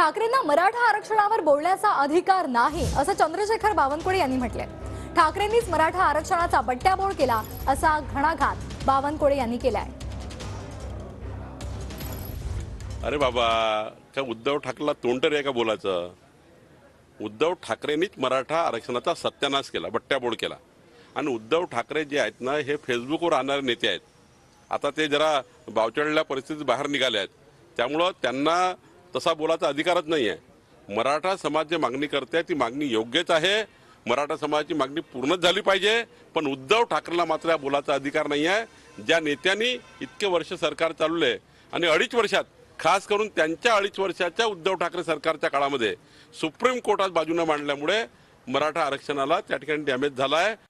ठाकरेंना मराठा आरक्षणावर बोलण्याचा अधिकार नाही असं चंद्रशेखर बावनकुळे यांनी म्हटलंय ठाकरेंनीच मराठा आरक्षणाचा बट्ट्याबोळ केला असा घणाघात बावनकुळे यांनी केलाय अरे बाबा का उद्धव ठाकरेला तोंड रे का बोलायचं उद्धव ठाकरेंनीच मराठा आरक्षणाचा सत्यानाश केला बट्ट्याबोळ केला आणि उद्धव ठाकरे जे आहेत ना हे फेसबुकवर आणणारे नेते आहेत आता ते जरा बावचळल्या परिस्थितीत बाहेर निघाले आहेत त्यामुळं त्यांना तसा बोलायचा अधिकारच नाही आहे मराठा समाज जे मागणी करते ती मागणी योग्यच आहे मराठा समाजाची मागणी पूर्णच झाली पाहिजे पण उद्धव ठाकरेला मात्र या बोलाचा अधिकार नाही आहे ज्या नेत्यांनी इतके वर्ष सरकार चालवले आणि अडीच वर्षात खास करून त्यांच्या अडीच वर्षाच्या उद्धव ठाकरे सरकारच्या काळामध्ये सुप्रीम कोर्टात बाजूने मांडल्यामुळे मराठा आरक्षणाला त्या ठिकाणी डॅमेज झाला आहे